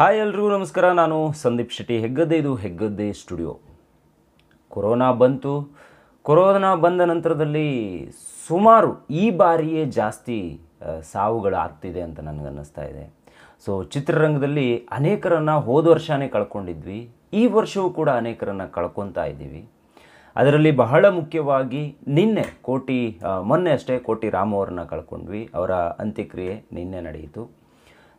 hi ಎಲ್ರಿಗೂ ನಮಸ್ಕಾರ ನಾನು ಸಂದೀಪ್ ಶೆಟ್ಟಿ ಹೆಗ್ಗದ್ದೆ ಇದು ಹೆಗ್ಗದ್ದೆ ಸ್ಟುಡಿಯೋ ಕೊರೋನಾ ಬಂತು ಕೊರೋನಾ ಬಂದ ನಂತರದಲ್ಲಿ ಸುಮಾರು ಈ ಬಾರಿಯೇ ಜಾಸ್ತಿ ಸಾವುಗಳಾಗ್ತಿದೆ ಅಂತ ನನಗನ್ನಿಸ್ತಾ ಇದೆ ಸೊ ಚಿತ್ರರಂಗದಲ್ಲಿ ಅನೇಕರನ್ನು ಹೋದ ವರ್ಷವೇ ಕಳ್ಕೊಂಡಿದ್ವಿ ಈ ವರ್ಷವೂ ಕೂಡ ಅನೇಕರನ್ನು ಕಳ್ಕೊತಾ ಇದ್ದೀವಿ ಅದರಲ್ಲಿ ಬಹಳ ಮುಖ್ಯವಾಗಿ ನಿನ್ನೆ ಕೋಟಿ ಮೊನ್ನೆ ಅಷ್ಟೇ ಕೋಟಿ ರಾಮ ಅವರನ್ನು ಕಳ್ಕೊಂಡ್ವಿ ಅವರ ಅಂತ್ಯಕ್ರಿಯೆ ನಿನ್ನೆ ನಡೆಯಿತು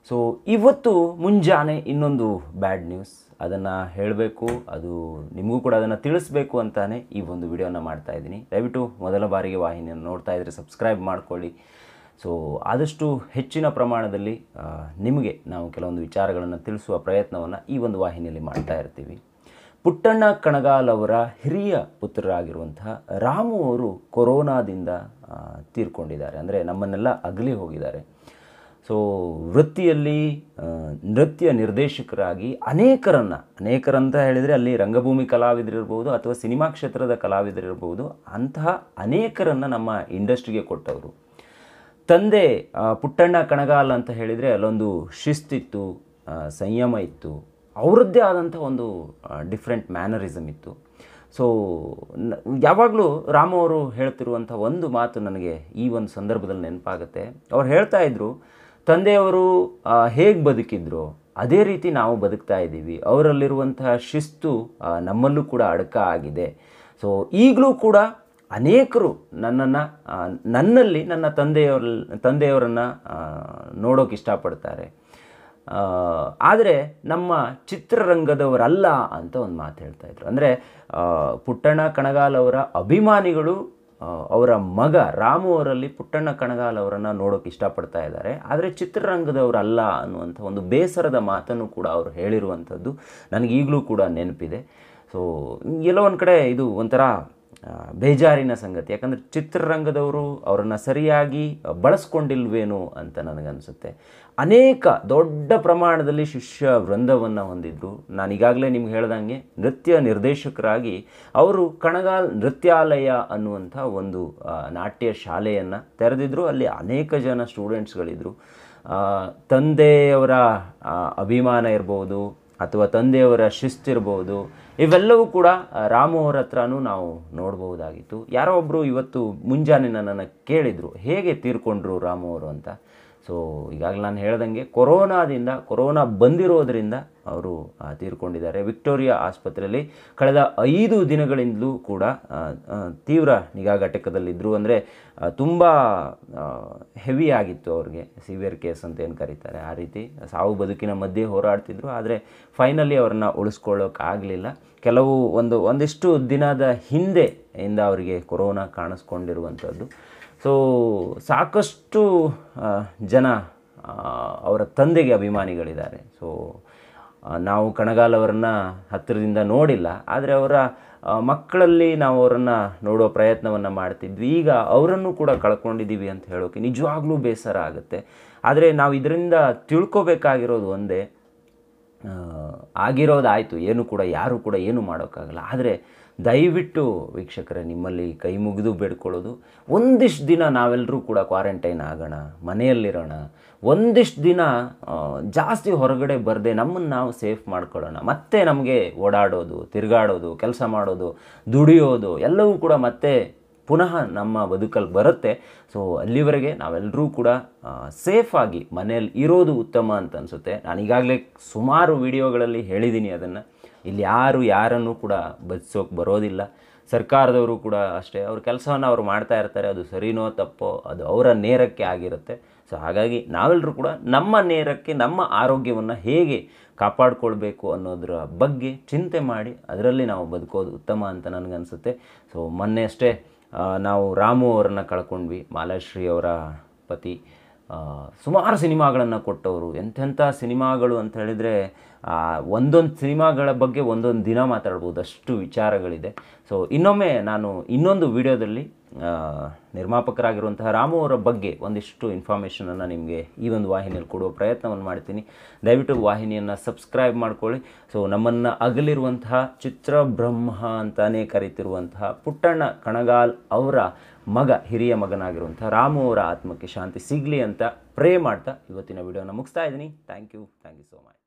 ಸೊ ಇವತ್ತು ಮುಂಜಾನೆ ಇನ್ನೊಂದು ಬ್ಯಾಡ್ ನ್ಯೂಸ್ ಅದನ್ನು ಹೇಳಬೇಕು ಅದು ನಿಮಗೂ ಕೂಡ ಅದನ್ನು ತಿಳಿಸ್ಬೇಕು ಅಂತಾನೆ ಈ ಒಂದು ವಿಡಿಯೋನ ಮಾಡ್ತಾ ಇದ್ದೀನಿ ದಯವಿಟ್ಟು ಮೊದಲ ಬಾರಿಗೆ ವಾಹಿನಿಯನ್ನು ನೋಡ್ತಾ ಇದ್ದರೆ ಸಬ್ಸ್ಕ್ರೈಬ್ ಮಾಡ್ಕೊಳ್ಳಿ ಸೊ ಆದಷ್ಟು ಹೆಚ್ಚಿನ ಪ್ರಮಾಣದಲ್ಲಿ ನಿಮಗೆ ನಾವು ಕೆಲವೊಂದು ವಿಚಾರಗಳನ್ನು ತಿಳಿಸುವ ಪ್ರಯತ್ನವನ್ನು ಈ ಒಂದು ವಾಹಿನಿಯಲ್ಲಿ ಮಾಡ್ತಾ ಇರ್ತೀವಿ ಪುಟ್ಟಣ್ಣ ಕಣಗಾಲ್ ಅವರ ಹಿರಿಯ ಪುತ್ರರಾಗಿರುವಂತಹ ರಾಮು ಅವರು ಕೊರೋನಾದಿಂದ ತೀರ್ಕೊಂಡಿದ್ದಾರೆ ಅಂದರೆ ನಮ್ಮನ್ನೆಲ್ಲ ಅಗಲಿ ಹೋಗಿದ್ದಾರೆ ಸೊ ವೃತ್ತಿಯಲ್ಲಿ ನೃತ್ಯ ನಿರ್ದೇಶಕರಾಗಿ ಅನೇಕರನ್ನು ಅನೇಕರಂತ ಹೇಳಿದರೆ ಅಲ್ಲಿ ರಂಗಭೂಮಿ ಕಲಾವಿದರಿರ್ಬೋದು ಅಥವಾ ಸಿನಿಮಾ ಕ್ಷೇತ್ರದ ಕಲಾವಿದರಿರ್ಬೋದು ಅಂತಹ ಅನೇಕರನ್ನು ನಮ್ಮ ಇಂಡಸ್ಟ್ರಿಗೆ ಕೊಟ್ಟವರು ತಂದೆ ಪುಟ್ಟಣ್ಣ ಕಣಗಾಲ್ ಅಂತ ಹೇಳಿದರೆ ಅಲ್ಲೊಂದು ಶಿಸ್ತಿತ್ತು ಸಂಯಮ ಇತ್ತು ಅವರದ್ದೇ ಆದಂಥ ಒಂದು ಡಿಫ್ರೆಂಟ್ ಮ್ಯಾನರಿಸಮ್ ಇತ್ತು ಸೊ ಯಾವಾಗಲೂ ರಾಮು ಅವರು ಹೇಳ್ತಿರುವಂಥ ಒಂದು ಮಾತು ನನಗೆ ಈ ಒಂದು ಸಂದರ್ಭದಲ್ಲಿ ನೆನಪಾಗುತ್ತೆ ಅವ್ರು ಹೇಳ್ತಾ ಇದ್ದರು ತಂದೆಯವರು ಹೇಗೆ ಬದುಕಿದ್ರು ಅದೇ ರೀತಿ ನಾವು ಬದುಕ್ತಾ ಇದ್ದೀವಿ ಅವರಲ್ಲಿರುವಂತಹ ಶಿಸ್ತು ನಮ್ಮಲ್ಲೂ ಕೂಡ ಅಡಕ ಆಗಿದೆ ಸೊ ಈಗಲೂ ಕೂಡ ಅನೇಕರು ನನ್ನನ್ನು ನನ್ನಲ್ಲಿ ನನ್ನ ತಂದೆಯವರ ತಂದೆಯವರನ್ನು ನೋಡೋಕೆ ಇಷ್ಟಪಡ್ತಾರೆ ಆದರೆ ನಮ್ಮ ಚಿತ್ರರಂಗದವರಲ್ಲ ಅಂತ ಒಂದು ಮಾತು ಹೇಳ್ತಾ ಹೇಳ್ತಾಯಿದ್ರು ಅಂದರೆ ಪುಟ್ಟಣ್ಣ ಕಣಗಾಲ್ ಅವರ ಅಭಿಮಾನಿಗಳು ಅವರ ಮಗ ರಾಮು ಅವರಲ್ಲಿ ಪುಟ್ಟಣ್ಣ ಕಣಗಾಲ್ ಅವರನ್ನು ನೋಡೋಕೆ ಇಷ್ಟಪಡ್ತಾ ಇದ್ದಾರೆ ಆದರೆ ಚಿತ್ರರಂಗದವರಲ್ಲ ಅನ್ನುವಂಥ ಒಂದು ಬೇಸರದ ಮಾತನ್ನು ಕೂಡ ಅವರು ಹೇಳಿರುವಂಥದ್ದು ನನಗೀಗಲೂ ಕೂಡ ನೆನಪಿದೆ ಸೊ ಎಲ್ಲೋ ಒಂದು ಕಡೆ ಇದು ಒಂಥರ ಬೇಜಾರಿನ ಸಂಗತಿ ಯಾಕಂದರೆ ಚಿತ್ರರಂಗದವರು ಅವರನ್ನು ಸರಿಯಾಗಿ ಬಳಸ್ಕೊಂಡಿಲ್ವೇನೋ ಅಂತ ನನಗನ್ಸುತ್ತೆ ಅನೇಕ ದೊಡ್ಡ ಪ್ರಮಾಣದಲ್ಲಿ ಶಿಷ್ಯ ವೃಂದವನ್ನು ಹೊಂದಿದ್ದರು ನಾನೀಗಾಗಲೇ ನಿಮ್ಗೆ ಹೇಳ್ದಂಗೆ ನೃತ್ಯ ನಿರ್ದೇಶಕರಾಗಿ ಅವರು ಕಣಗಾಲ್ ನೃತ್ಯಾಲಯ ಅನ್ನುವಂಥ ಒಂದು ನಾಟ್ಯ ಶಾಲೆಯನ್ನು ತೆರೆದಿದ್ದರು ಅಲ್ಲಿ ಅನೇಕ ಜನ ಸ್ಟೂಡೆಂಟ್ಸ್ಗಳಿದ್ದರು ತಂದೆಯವರ ಅಭಿಮಾನ ಇರ್ಬೋದು ಅಥವಾ ತಂದೆಯವರ ಶಿಸ್ತಿರ್ಬೋದು ಇವೆಲ್ಲವೂ ಕೂಡ ರಾಮು ಅವರ ಹತ್ರನೂ ನಾವು ನೋಡಬಹುದಾಗಿತ್ತು ಯಾರೋ ಒಬ್ಬರು ಇವತ್ತು ಮುಂಜಾನೆ ನನ್ನನ್ನು ಕೇಳಿದರು ಹೇಗೆ ತೀರ್ಕೊಂಡ್ರು ರಾಮು ಅವರು ಅಂತ ಸೊ ಈಗಾಗಲೇ ನಾನು ಹೇಳ್ದಂಗೆ ಕೊರೋನಾದಿಂದ ಕೊರೋನಾ ಬಂದಿರೋದರಿಂದ ಅವರು ತೀರ್ಕೊಂಡಿದ್ದಾರೆ ವಿಕ್ಟೋರಿಯಾ ಆಸ್ಪತ್ರೆಯಲ್ಲಿ ಕಳೆದ ಐದು ದಿನಗಳಿಂದಲೂ ಕೂಡ ತೀವ್ರ ನಿಗಾ ಘಟಕದಲ್ಲಿದ್ದರು ಅಂದರೆ ತುಂಬ ಹೆವಿ ಆಗಿತ್ತು ಅವ್ರಿಗೆ ಸಿವಿಯರ್ ಕೇಸ್ ಅಂತ ಏನು ಕರೀತಾರೆ ಆ ರೀತಿ ಸಾವು ಬದುಕಿನ ಮಧ್ಯೆ ಹೋರಾಡ್ತಿದ್ರು ಆದರೆ ಫೈನಲಿ ಅವ್ರನ್ನ ಉಳಿಸ್ಕೊಳ್ಳೋಕ್ಕಾಗಲಿಲ್ಲ ಕೆಲವು ಒಂದು ಒಂದಿಷ್ಟು ದಿನದ ಹಿಂದೆ ಇಂದ ಅವರಿಗೆ ಕೊರೋನಾ ಕಾಣಿಸ್ಕೊಂಡಿರುವಂಥದ್ದು ಸೊ ಸಾಕಷ್ಟು ಜನ ಅವರ ತಂದೆಗೆ ಅಭಿಮಾನಿಗಳಿದ್ದಾರೆ ಸೊ ನಾವು ಕಣಗಾಲ್ ಅವರನ್ನು ಹತ್ತಿರದಿಂದ ನೋಡಿಲ್ಲ ಆದರೆ ಅವರ ಮಕ್ಕಳಲ್ಲಿ ನಾವು ಅವರನ್ನು ನೋಡೋ ಪ್ರಯತ್ನವನ್ನು ಮಾಡ್ತಿದ್ವಿ ಈಗ ಅವರನ್ನು ಕೂಡ ಕಳ್ಕೊಂಡಿದ್ದೀವಿ ಅಂತ ಹೇಳೋಕೆ ನಿಜವಾಗ್ಲೂ ಬೇಸರ ಆಗುತ್ತೆ ಆದರೆ ನಾವು ಇದರಿಂದ ತಿಳ್ಕೊಬೇಕಾಗಿರೋದು ಒಂದೇ ಆಗಿರೋದಾಯಿತು ಏನು ಕೂಡ ಯಾರೂ ಕೂಡ ಏನು ಮಾಡೋಕ್ಕಾಗಲ್ಲ ಆದರೆ ದಯವಿಟ್ಟು ವೀಕ್ಷಕರೇ ನಿಮ್ಮಲ್ಲಿ ಕೈ ಮುಗಿದು ಬೇಡ್ಕೊಳ್ಳೋದು ಒಂದಿಷ್ಟು ದಿನ ನಾವೆಲ್ಲರೂ ಕೂಡ ಕ್ವಾರಂಟೈನ್ ಆಗೋಣ ಮನೆಯಲ್ಲಿರೋಣ ಒಂದಿಷ್ಟು ದಿನ ಜಾಸ್ತಿ ಹೊರಗಡೆ ಬರದೆ ನಮ್ಮನ್ನು ನಾವು ಸೇಫ್ ಮಾಡ್ಕೊಳ್ಳೋಣ ಮತ್ತೆ ನಮಗೆ ಓಡಾಡೋದು ತಿರುಗಾಡೋದು ಕೆಲಸ ಮಾಡೋದು ದುಡಿಯೋದು ಎಲ್ಲವೂ ಕೂಡ ಮತ್ತೆ ಪುನಃ ನಮ್ಮ ಬದುಕಲ್ಲಿ ಬರುತ್ತೆ ಸೊ ಅಲ್ಲಿವರೆಗೆ ನಾವೆಲ್ಲರೂ ಕೂಡ ಸೇಫಾಗಿ ಮನೆಯಲ್ಲಿ ಇರೋದು ಉತ್ತಮ ಅಂತ ಅನಿಸುತ್ತೆ ನಾನು ಈಗಾಗಲೇ ಸುಮಾರು ವಿಡಿಯೋಗಳಲ್ಲಿ ಹೇಳಿದ್ದೀನಿ ಅದನ್ನು ಇಲ್ಲಿ ಯಾರು ಯಾರನ್ನು ಕೂಡ ಬದಿಸೋಕೆ ಬರೋದಿಲ್ಲ ಸರ್ಕಾರದವರು ಕೂಡ ಅಷ್ಟೇ ಅವ್ರ ಕೆಲಸವನ್ನು ಅವರು ಮಾಡ್ತಾ ಇರ್ತಾರೆ ಅದು ಸರಿನೋ ತಪ್ಪೋ ಅದು ಅವರ ನೇರಕ್ಕೆ ಆಗಿರುತ್ತೆ ಸೊ ಹಾಗಾಗಿ ನಾವೆಲ್ಲರೂ ಕೂಡ ನಮ್ಮ ನೇರಕ್ಕೆ ನಮ್ಮ ಆರೋಗ್ಯವನ್ನು ಹೇಗೆ ಕಾಪಾಡಿಕೊಳ್ಬೇಕು ಅನ್ನೋದರ ಬಗ್ಗೆ ಚಿಂತೆ ಮಾಡಿ ಅದರಲ್ಲಿ ನಾವು ಬದುಕೋದು ಉತ್ತಮ ಅಂತ ನನಗನ್ಸುತ್ತೆ ಸೊ ಮೊನ್ನೆ ಅಷ್ಟೇ ನಾವು ರಾಮು ಅವರನ್ನು ಕಳ್ಕೊಂಡ್ವಿ ಮಾಲಾಶ್ರೀ ಅವರ ಪತಿ ಸುಮಾರು ಸಿನಿಮಾಗಳನ್ನು ಕೊಟ್ಟವರು ಎಂಥೆಂಥ ಸಿನಿಮಾಗಳು ಅಂತ ಹೇಳಿದರೆ ಒಂದೊಂದು ಸಿನಿಮಾಗಳ ಬಗ್ಗೆ ಒಂದೊಂದು ದಿನ ಮಾತಾಡ್ಬೋದು ಅಷ್ಟು ವಿಚಾರಗಳಿದೆ ಸೊ ಇನ್ನೊಮ್ಮೆ ನಾನು ಇನ್ನೊಂದು ವಿಡಿಯೋದಲ್ಲಿ ನಿರ್ಮಾಪಕರಾಗಿರುವಂತಹ ರಾಮು ಅವರ ಬಗ್ಗೆ ಒಂದಿಷ್ಟು ಇನ್ಫಾರ್ಮೇಷನನ್ನು ನಿಮಗೆ ಈ ಒಂದು ವಾಹಿನಿಯಲ್ಲಿ ಕೊಡುವ ಪ್ರಯತ್ನವನ್ನು ಮಾಡ್ತೀನಿ ದಯವಿಟ್ಟು ವಾಹಿನಿಯನ್ನು ಸಬ್ಸ್ಕ್ರೈಬ್ ಮಾಡ್ಕೊಳ್ಳಿ ಸೊ ನಮ್ಮನ್ನು ಅಗಲಿರುವಂತಹ ಚಿತ್ರಬ್ರಹ್ಮ ಅಂತಲೇ ಕರೀತಿರುವಂತಹ ಪುಟ್ಟಣ್ಣ ಕಣಗಾಲ್ ಅವರ ಮಗ ಹಿರಿಯ ಮಗನಾಗಿರುವಂಥ ರಾಮು ಅವರ ಆತ್ಮಕ್ಕೆ ಶಾಂತಿ ಸಿಗಲಿ ಅಂತ ಪ್ರೇ ಮಾಡ್ತಾ ಇವತ್ತಿನ ವಿಡಿಯೋನ ಮುಗಿಸ್ತಾ ಇದ್ದೀನಿ thank you thank you so much